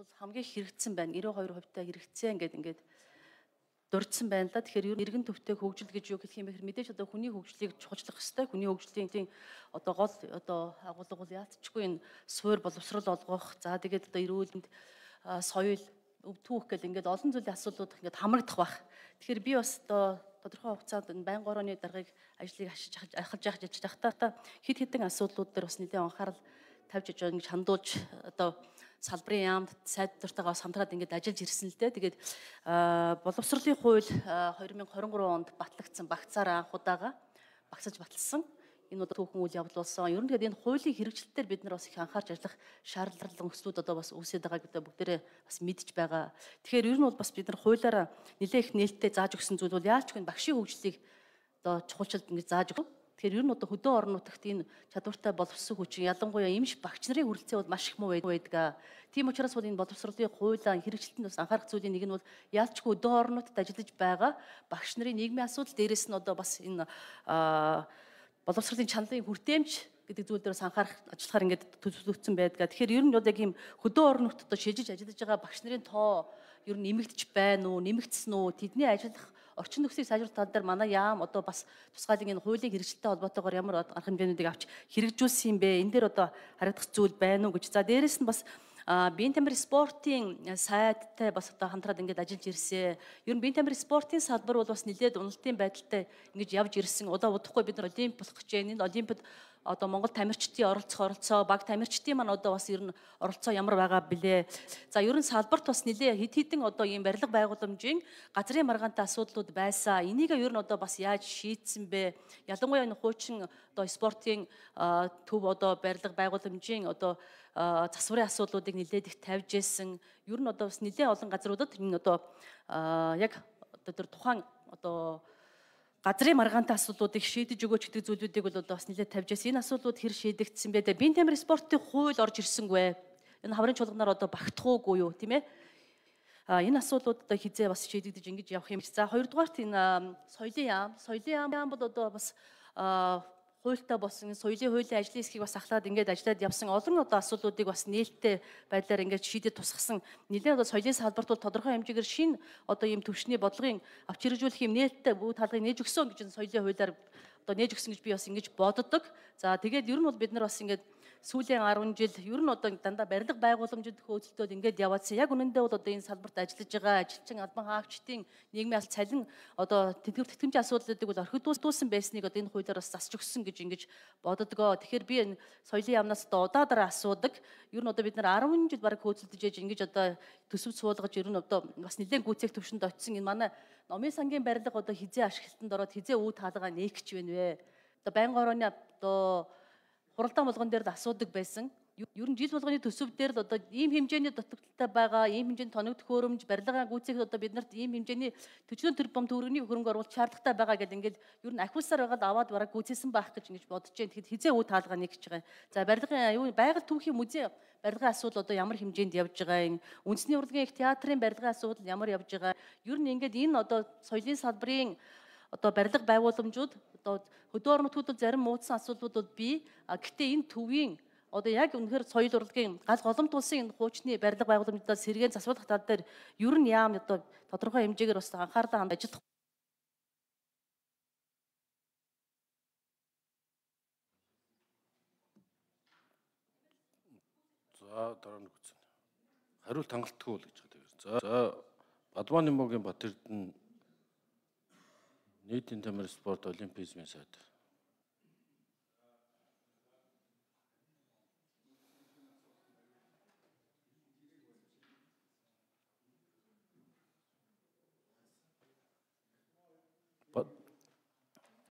бол хамгийн хэрэгцсэн байна. 92% та хэрэгцээ ингээд ингээд дурдсан байна л да. Тэгэхээр ер нь эргэн төвтэй хөгжил гэж юу гэх юм бэ? Мэдээж одоо хүний хөгжлийг чухалчлах хэвээр хүний хөгжлийн одоо гол одоо агуулга бол яалтчгүй энэ суур боловсрал олгох. За тэгээд одоо эрүүлэнд соёл өв түүх гэл ингээд олон зүйлийн асуудлууд ингээд хамрагдах бах. Тэгэхээр би бас одоо тодорхой хугацаанд байн горооны даргаыг ажлыг ашиж ахилж явж ажиллаж байхдаа хэд хэдэн асуудлууд дээр бас нэлээд анхаарал тавьж аж байгаа гэж хандуулж одоо салбарын яамд сайд дуртайгаа хамтраад ингээд ажиллаж ирсэн л дээ. Тэгээд боловсролын хууль 2023 онд батлагдсан багцаараа анх удаага багсаж батлсан. Энэ бол түүхэн үйл явдал болсон. Ер нь тэгээд энэ хуулийн хэрэгжилтээр бид нар бас их анхаарч ажиллах шаардлага өснүүд одоо бас үүсээд байгааг бид бүгдээрээ бас мэдж байгаа. Тэгэхээр ер нь бол бас бид нар хуулиараа нэлээх нээлттэй зааж өгсөн зүйл бол яаж ч гэн багшийн хөгжлийг одоо чухалчилд ингэж зааж өгсөн Тэгэхээр ер нь одоо хөдөө орнуудад энэ чадвартай боловсон хүчин ялангуяа имж багч нарын хүрэлцээ бол маш их муу байдаг. Тийм учраас бол энэ боловсролын хуулийн хэрэгжилтэнд бас анхаарах зүйлийн нэг нь бол ялчгүй хөдөө орнуудад ажиллаж байгаа багш нарын нийгмийн асуудал дээрээс нь одоо бас энэ боловсролын чанарын хүртээмж гэдэг зүйл дээрс анхаарах ажиллахаар ингээд төлөвлөгдсөн байдгаа. Тэгэхээр ер нь бол яг ийм хөдөө орнуудад одоо шижиж ажиллаж байгаа багш нарын тоо ер нь нэмэгдэж байна уу, нэмэгдсэн үү, тэдний ажиллах орчин нөхцөлийн сайжруулалт тал дээр манай яам одоо бас тусгаалын энэ хуулийн хэрэгжилттэй холбоотойгоор ямар арга хэмжээнүүдийг авч хэрэгжүүлсэн юм бэ? Энэ дээр одоо харагдах зүйл байна уу гэж. За дээрэс нь бас биеийн тамир спортын сайттай бас одоо хамтраад ингээд ажиллаж ирсэн. Ер нь биеийн тамир спортын салбар бол бас нэлээд уналтын байдалтай ингэж явж ирсэн. Удаа удахгүй бид нар олимп болох гэж байна. Энэ олимпиад одоо Монгол тамирчдын оролцох оролцоо, баг тамирчдын маань одоо бас ер нь оролцоо ямар байгаа блэ? За ер нь салбарт бас нэлээ хид хідэн одоо ийм барилга байгууламжийн газрын маргаантай асуудлууд байсаа. Энийг ер нь одоо бас яаж шийдсэн бэ? Ялангуяа энэ хуучин одоо спортын төв одоо барилга байгууламжийн одоо засварын асуудлуудыг нэлээд их тавьж исэн. Ер нь одоо бас нэлээ олон газруудад энэ одоо яг одоо тэр тухайн одоо газрын маргаантай асуудлуудыг шийдэж өгөөч гэдэг зүйлүүдийг бол бас нэлээд тавьж яасан. Энэ асуудлууд хэр шийдэгдсэн бэ? Бие тамир спортын хууль орж ирсэнгүй. Энэ хаврын чуулганаар одоо багтахуугүй юу, тийм ээ? А энэ асуудлууд одоо хизээ бас шийдэгдэж ингэж явах юм. За хоёрдугаарт энэ соёлын яам, соёлын яам бол одоо бас хуультай болсон соёлын хуулийн ажлын хэсгийг бас ахлаад ингээд ажиллаад явсан олон одоо асуудлуудыг бас нээлттэй байдлаар ингээд шийдэд тусгасан нэлээд одоо соёлын салбарт бол тодорхой хэмжээгээр шинэ одоо ийм төвшний бодлогын авч хэрэгжүүлэх юм нээлттэй бүх талыг нээж өгсөн гэж соёлын хуулиар одоо нээж өгсөн гэж би бас ингэж боддог. За тэгээд ер нь бол бид нар бас ингээд сүүлийн 10 жил ер нь одоо дандаа барилга байгууламжид хөөцөлдөд ингээд яваадсан. Яг үнэндээ бол одоо энэ салбарт ажиллаж байгаа ажилчин албан хаагчдын нийгмийн аль цалин одоо тэтгэв тэтгэмж асуудлуудыг бол орхигдуулсан байсныг одоо энэ хуулиар бас засч өгсөн гэж ингэж боддгоо. Тэгэхээр би энэ соёлын яамнаас одоо удаа дараа асуудаг. Ер нь одоо бид нар 10 жил баг хөөцөлдөж яж ингэж одоо төсөв суулгаж ер нь одоо бас нэлээд гүцээх төвшөнд очисон. Энэ манай номын сангийн барилга одоо хизээ ашиглалтанд ороод хизээ үе таалгаа нээгч байна вэ? Одоо байнгын орооны одоо Хуралдаан болгон дээр л асуудаг байсан. Ер нь жил болгоны төсөв дээр л одоо ийм хэмжээний дутагдaltaй байгаа, ийм хэмжээний тоног төхөөрөмж, барилгын гүйцэтгэл одоо бид нарт ийм хэмжээний төчнөө төрбөм төгрөгийн хөрөнгө оруулалт шаардлагатай байгаа гэл ингээл ер нь ахиусаар байгаад аваад бараг гүйцээсэн байх гэж ингэж бодож जैन. Тэгэхэд хизээ өө таалгаа нэгж байгаа. За барилгын аюу байгаль түүхийн музей барилгын асуудал одоо ямар хэмжээнд явж байгаа юм. Үндэсний урлагийн их театрын барилгын асуудал ямар явж байгаа. Ер нь ингээд энэ одоо соёлын салбарын одоо барилга байгууламжууд одоо хөдөө орнот төлөв зарим муудсан асуудлууд бол бий. Гэхдээ энэ төвийн одоо яг үнэхээр соёл урлагийн гал голомт улсын энэ хуучны барилга байгууламжуудаас сэргээн засварлах тал дээр ер нь яам одоо тодорхой хэмжээгээр бас анхаарлаа хандаж ажиллах За дараа нь үгцэн. Хариулт хангалтгүй л гэж байгаа. За Бадман Нимогийн Батэрдэн нийтийн тамир спорт олимпизмын сайд.